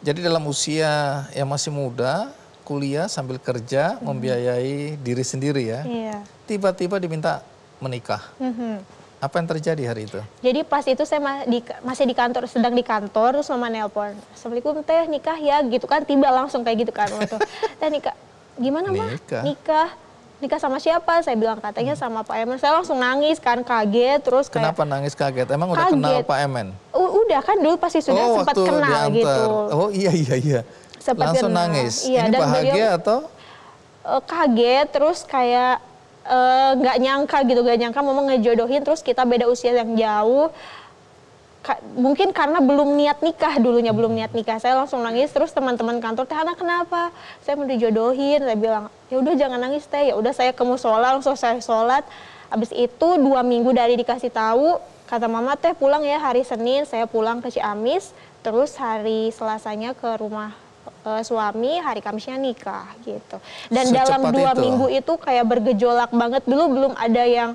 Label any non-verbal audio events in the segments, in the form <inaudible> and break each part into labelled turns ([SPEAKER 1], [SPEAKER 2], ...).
[SPEAKER 1] Jadi dalam usia yang masih muda, kuliah sambil kerja, hmm membiayai diri sendiri ya. Iya. Tiba-tiba diminta menikah. Mm-hmm. Apa yang terjadi hari itu?
[SPEAKER 2] Jadi pas itu saya ma di, masih di kantor, sedang di kantor, terus mama nelpon. Assalamualaikum teh nikah ya gitu kan, tiba langsung kayak gitu kan. Waktu. <laughs> teh nikah, gimana mah? Nikah. nikah nikah sama siapa? Saya bilang katanya hmm. sama Pak Emen. Saya langsung nangis kan kaget terus kayak, Kenapa
[SPEAKER 1] nangis kaget? Emang kaget. udah kenal Pak Emen?
[SPEAKER 2] U udah kan dulu pasti oh, sudah oh, sempat kenal diantar. gitu. Oh
[SPEAKER 1] iya iya iya.
[SPEAKER 2] Sempat langsung kenal. nangis. Iya, Ini dan bahagia beliau, atau uh, kaget terus kayak eh, nggak uh, gak nyangka gitu, gak nyangka memang ngejodohin terus kita beda usia yang jauh Ka mungkin karena belum niat nikah dulunya belum niat nikah saya langsung nangis terus teman-teman kantor teh anak kenapa saya mau dijodohin saya bilang ya udah jangan nangis teh ya udah saya ke musola langsung saya sholat abis itu dua minggu dari dikasih tahu kata mama teh pulang ya hari senin saya pulang ke Ciamis terus hari selasanya ke rumah uh, suami hari Kamisnya nikah gitu. Dan Secepat dalam dua itu. minggu itu kayak bergejolak banget dulu belum ada yang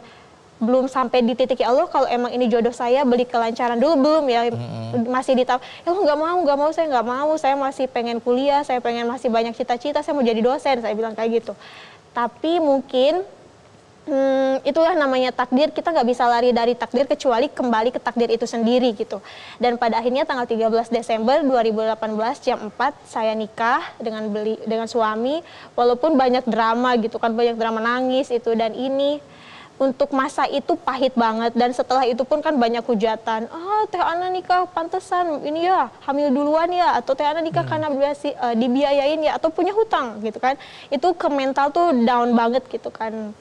[SPEAKER 2] belum sampai di titik ya Allah kalau emang ini jodoh saya beli kelancaran dulu belum ya hmm. masih di tahap ya Allah nggak mau nggak mau saya nggak mau saya masih pengen kuliah saya pengen masih banyak cita-cita saya mau jadi dosen saya bilang kayak gitu tapi mungkin hmm, itulah namanya takdir kita nggak bisa lari dari takdir kecuali kembali ke takdir itu sendiri gitu dan pada akhirnya tanggal 13 Desember 2018 jam 4 saya nikah dengan beli dengan suami walaupun banyak drama gitu kan banyak drama nangis itu dan ini untuk masa itu pahit banget dan setelah itu pun kan banyak hujatan ah teh Ana nikah pantesan ini ya hamil duluan ya atau teh Ana nikah hmm. karena biasi, uh, dibiayain ya atau punya hutang gitu kan itu ke mental tuh down banget gitu kan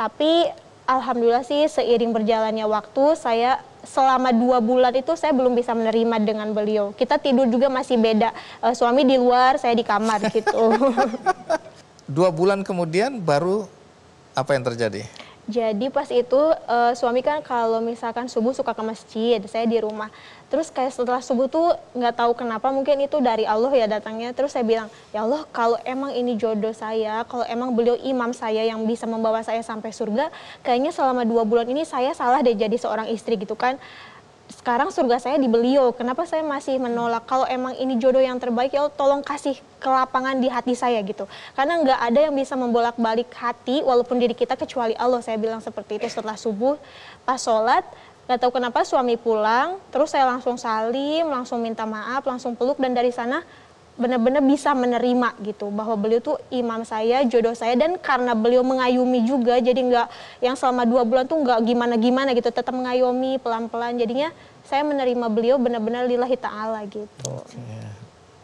[SPEAKER 2] tapi alhamdulillah sih seiring berjalannya waktu saya selama dua bulan itu saya belum bisa menerima dengan beliau. Kita tidur juga masih beda. Uh, suami di luar, saya di kamar gitu.
[SPEAKER 1] <laughs> dua bulan kemudian baru apa yang terjadi?
[SPEAKER 2] Jadi pas itu uh, suami kan kalau misalkan subuh suka ke masjid, saya di rumah. Terus kayak setelah subuh tuh nggak tahu kenapa mungkin itu dari Allah ya datangnya. Terus saya bilang, ya Allah kalau emang ini jodoh saya, kalau emang beliau imam saya yang bisa membawa saya sampai surga, kayaknya selama dua bulan ini saya salah deh jadi seorang istri gitu kan sekarang surga saya di beliau. Kenapa saya masih menolak? Kalau emang ini jodoh yang terbaik, ya tolong kasih kelapangan di hati saya gitu. Karena nggak ada yang bisa membolak-balik hati, walaupun diri kita kecuali Allah. Saya bilang seperti itu setelah subuh, pas sholat, nggak tahu kenapa suami pulang, terus saya langsung salim, langsung minta maaf, langsung peluk, dan dari sana benar-benar bisa menerima gitu bahwa beliau tuh imam saya jodoh saya dan karena beliau mengayomi juga jadi nggak yang selama dua bulan tuh nggak gimana-gimana gitu tetap mengayomi pelan-pelan jadinya saya menerima beliau benar-benar lillahi ta'ala gitu oh, iya.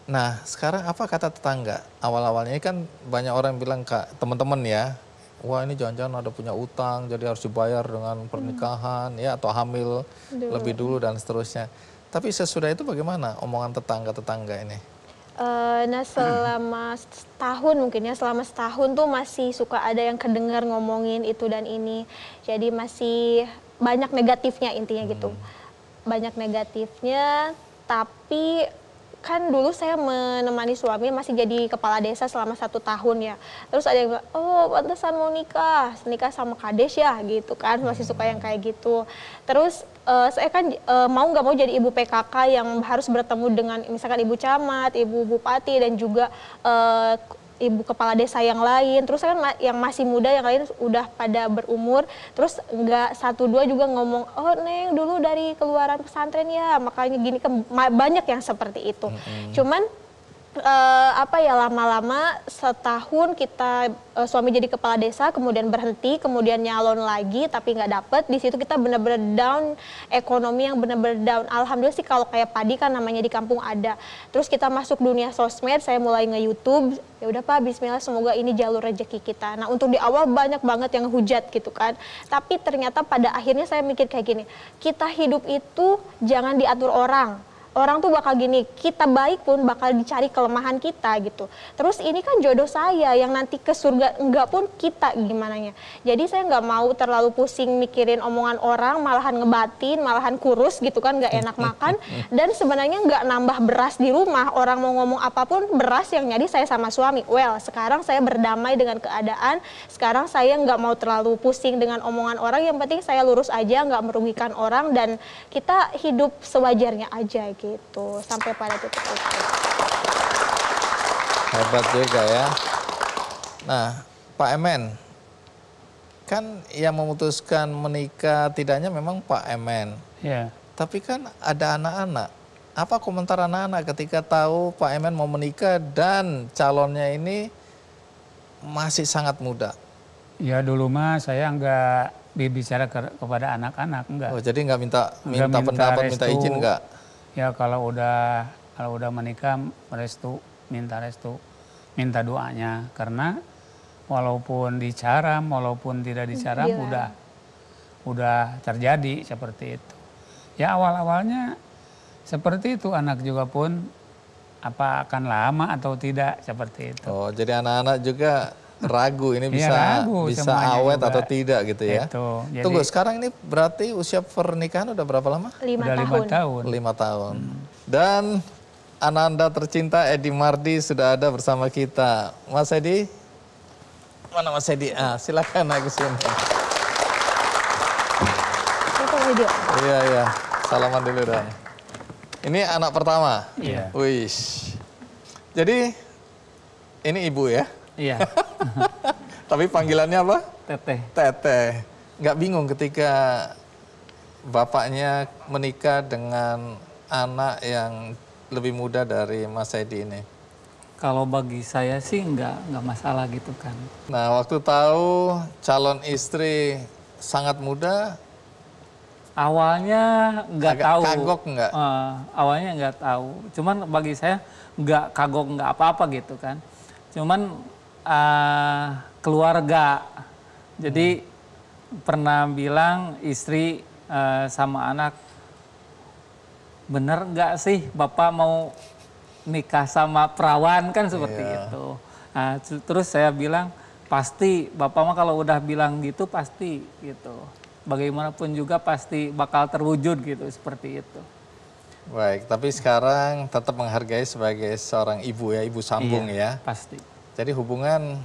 [SPEAKER 1] nah sekarang apa kata tetangga awal-awalnya kan banyak orang bilang kak teman-teman ya wah ini jangan-jangan ada punya utang jadi harus dibayar dengan hmm. pernikahan hmm. ya atau hamil dulu. lebih dulu dan seterusnya tapi sesudah itu bagaimana omongan tetangga-tetangga ini
[SPEAKER 2] Uh, nah selama setahun mungkin ya selama setahun tuh masih suka ada yang kedengar ngomongin itu dan ini jadi masih banyak negatifnya intinya gitu hmm. banyak negatifnya tapi kan dulu saya menemani suami masih jadi kepala desa selama satu tahun ya. Terus ada yang bilang, oh pantesan mau nikah, nikah sama kades ya gitu kan, masih suka yang kayak gitu. Terus uh, saya kan uh, mau nggak mau jadi ibu PKK yang harus bertemu dengan misalkan ibu camat, ibu bupati dan juga uh, ibu kepala desa yang lain terus kan yang masih muda yang lain udah pada berumur terus nggak satu dua juga ngomong oh neng dulu dari keluaran pesantren ya makanya gini banyak yang seperti itu mm -hmm. cuman uh, apa ya lama-lama setahun kita uh, suami jadi kepala desa kemudian berhenti kemudian nyalon lagi tapi nggak dapet di situ kita benar-benar down ekonomi yang benar-benar down alhamdulillah sih kalau kayak padi kan namanya di kampung ada terus kita masuk dunia sosmed saya mulai nge YouTube ya udah pak Bismillah semoga ini jalur rezeki kita nah untuk di awal banyak banget yang hujat gitu kan tapi ternyata pada akhirnya saya mikir kayak gini kita hidup itu jangan diatur orang orang tuh bakal gini kita baik pun bakal dicari kelemahan kita gitu terus ini kan jodoh saya yang nanti ke surga enggak pun kita gimana ya jadi saya enggak mau terlalu pusing mikirin omongan orang malahan ngebatin malahan kurus gitu kan enggak enak makan dan sebenarnya enggak nambah beras di rumah orang mau ngomong apapun beras yang nyari saya sama suami well sekarang saya berdamai dengan keadaan sekarang saya enggak mau terlalu pusing dengan omongan orang yang penting saya lurus aja enggak merugikan orang dan kita hidup sewajarnya aja gitu sampai pada titik itu.
[SPEAKER 1] Hebat juga ya. Nah, Pak Emen, kan yang memutuskan menikah tidaknya memang Pak Emen. Iya. Tapi kan ada anak-anak. Apa komentar anak-anak ketika tahu Pak Emen mau menikah dan calonnya ini masih sangat muda? Ya dulu mah saya nggak berbicara ke, kepada anak-anak enggak. Oh, jadi nggak minta minta, minta pendapat, restu, minta izin enggak? ya kalau udah kalau udah menikah restu minta restu minta doanya karena walaupun dicaram walaupun tidak dicaram Gila. udah udah terjadi seperti itu ya awal awalnya seperti itu anak juga pun apa akan lama atau tidak seperti itu oh jadi anak-anak juga ragu ini iya, bisa ya, ragu bisa awet juga. atau tidak gitu ya. Itu. Jadi, Tunggu sekarang ini berarti usia pernikahan udah berapa lama? Lima udah tahun. tahun. Lima tahun. Hmm. Dan Ananda tercinta Edi Mardi sudah ada bersama kita. Mas Edi, mana Mas Edi? Ah, silakan naik ke sini. Iya iya, salaman dulu dong. Ini anak pertama. Iya. Wish. Jadi ini ibu ya? Iya. <laughs> Tapi panggilannya apa? Teteh. Teteh. Gak bingung ketika bapaknya menikah dengan anak yang lebih muda dari Mas Edi ini? Kalau bagi saya sih nggak nggak masalah gitu kan. Nah waktu tahu calon istri sangat muda, awalnya nggak tahu. Kagok nggak? Uh, awalnya nggak tahu. Cuman bagi saya nggak kagok nggak apa-apa gitu kan. Cuman Eh, keluarga. Jadi hmm. pernah bilang istri uh, sama anak, bener nggak sih bapak mau nikah sama perawan kan seperti yeah. itu. Nah, terus saya bilang pasti bapak mah kalau udah bilang gitu pasti gitu. Bagaimanapun juga pasti bakal terwujud gitu seperti itu. Baik, tapi sekarang tetap menghargai sebagai seorang ibu ya, ibu sambung iya, ya. Pasti. Jadi hubungan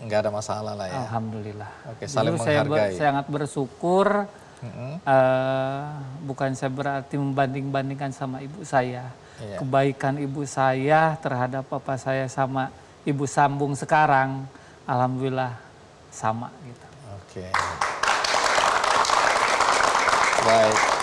[SPEAKER 1] nggak ada masalah lah ya. Alhamdulillah. Oke, saling Dulu menghargai. Saya sangat bersyukur. Mm -hmm. uh, bukan saya berarti membanding-bandingkan sama ibu saya. Iya. Kebaikan ibu saya terhadap papa saya sama ibu sambung sekarang, alhamdulillah sama gitu. Oke. Okay. Baik.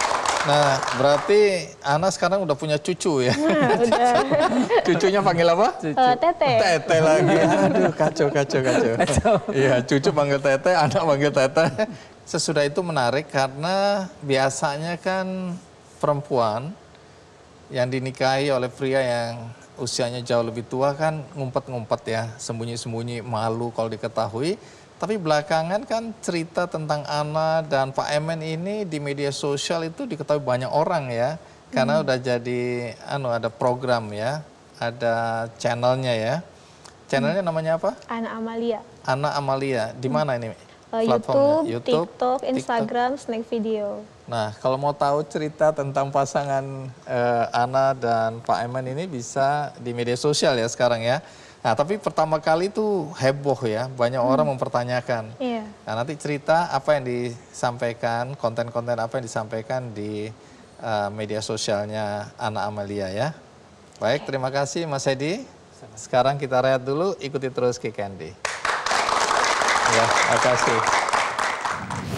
[SPEAKER 1] Nah, berarti Ana sekarang udah punya cucu ya? Nah, udah. <laughs> Cucunya panggil apa? Cucu.
[SPEAKER 2] Teteh tete. Tete
[SPEAKER 1] lagi. <laughs> Aduh, kacau, kacau, kacau. Iya, cucu panggil tete, anak panggil tete. Sesudah itu menarik karena biasanya kan perempuan yang dinikahi oleh pria yang usianya jauh lebih tua kan ngumpet-ngumpet ya, sembunyi-sembunyi, malu kalau diketahui. Tapi belakangan kan cerita tentang Ana dan Pak Emen ini di media sosial itu diketahui banyak orang ya. Karena hmm. udah jadi anu ada program ya, ada channelnya ya. Channelnya hmm.
[SPEAKER 2] namanya apa? Ana Amalia.
[SPEAKER 1] Ana Amalia. Di mana hmm. ini? Eh, YouTube, YouTube,
[SPEAKER 2] TikTok, Instagram, TikTok. Snack Video.
[SPEAKER 1] Nah, kalau mau tahu cerita tentang pasangan eh, Ana dan Pak Eman ini bisa di media sosial ya sekarang ya. Nah, tapi pertama kali itu heboh ya, banyak hmm. orang mempertanyakan. Iya. Nah, nanti cerita apa yang disampaikan, konten-konten apa yang disampaikan di uh, media sosialnya Ana Amalia ya. Baik, terima kasih Mas Edi. Sekarang kita rehat dulu, ikuti terus Kikendi. Ya, terima kasih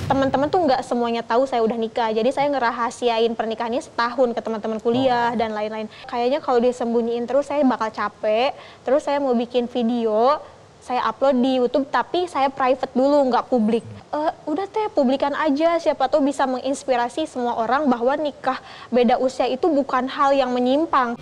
[SPEAKER 2] teman-teman tuh nggak semuanya tahu saya udah nikah. Jadi saya ngerahasiain pernikahannya setahun ke teman-teman kuliah oh. dan lain-lain. Kayaknya kalau disembunyiin terus saya bakal capek. Terus saya mau bikin video, saya upload di YouTube tapi saya private dulu nggak publik. Uh, udah teh publikan aja siapa tuh bisa menginspirasi semua orang bahwa nikah beda usia itu bukan hal yang menyimpang.